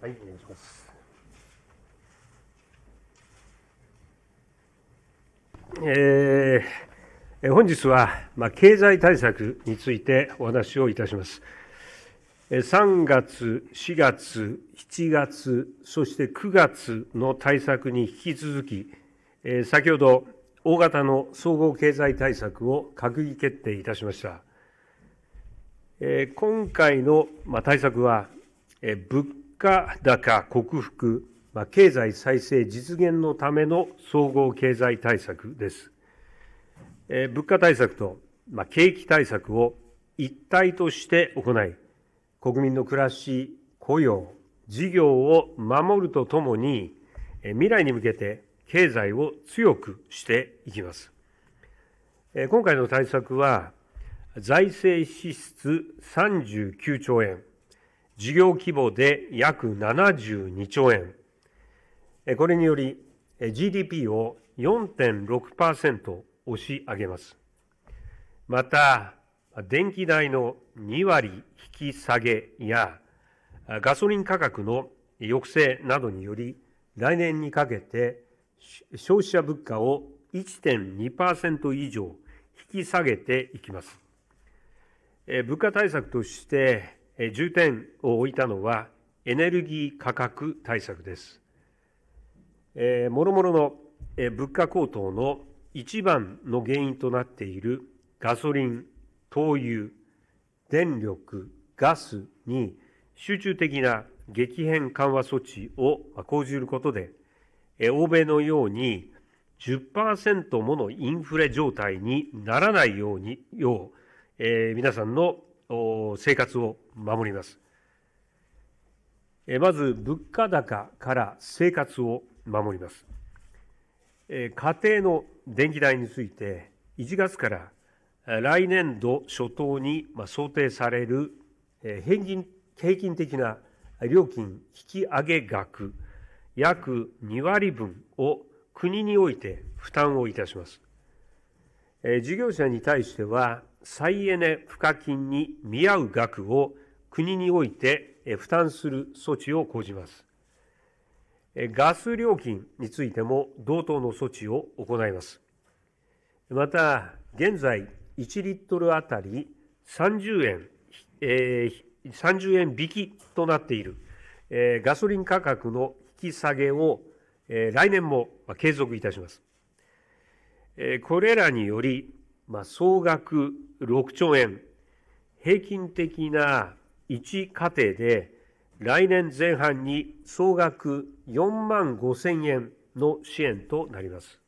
はい、お願いします。えー、本日は、まあ、経済対策についてお話をいたします。3月、4月、7月、そして9月の対策に引き続き、えー、先ほど大型の総合経済対策を閣議決定いたしました。えー、今回の、まあ、対策は、えー、物価高克服、まあ、経済再生実現のための総合経済対策です。え物価対策と、まあ、景気対策を一体として行い、国民の暮らし、雇用、事業を守るとともに、未来に向けて経済を強くしていきます。今回の対策は、財政支出39兆円、事業規模で約72兆円。これにより GDP を4.6%押し上げます。また、電気代の2割引き下げやガソリン価格の抑制などにより来年にかけて消費者物価を1.2%以上引き下げていきます。物価対策として重点を置いたのはエネルギー価格対策です。もろもろの物価高騰の一番の原因となっているガソリン、灯油、電力、ガスに集中的な激変緩和措置を講じることで、欧米のように10%ものインフレ状態にならないように、よう、えー、皆さんの生活を守ります。まず、物価高から生活を守ります。家庭の電気代について、1月から来年度初頭に想定される平均平均的な料金引き上げ額約2割分を国において負担をいたします。事業者に対しては再エネ賦課金に見合う額を国において負担する措置を講じます。ガス料金についても同等の措置を行います。また、現在1リットルあたり30円、えー、30円引きとなっている、えガソリン価格の引き下げを、え来年も継続いたします。これらにより、まあ、総額6兆円、平均的な1家庭で来年前半に総額4万5千円の支援となります。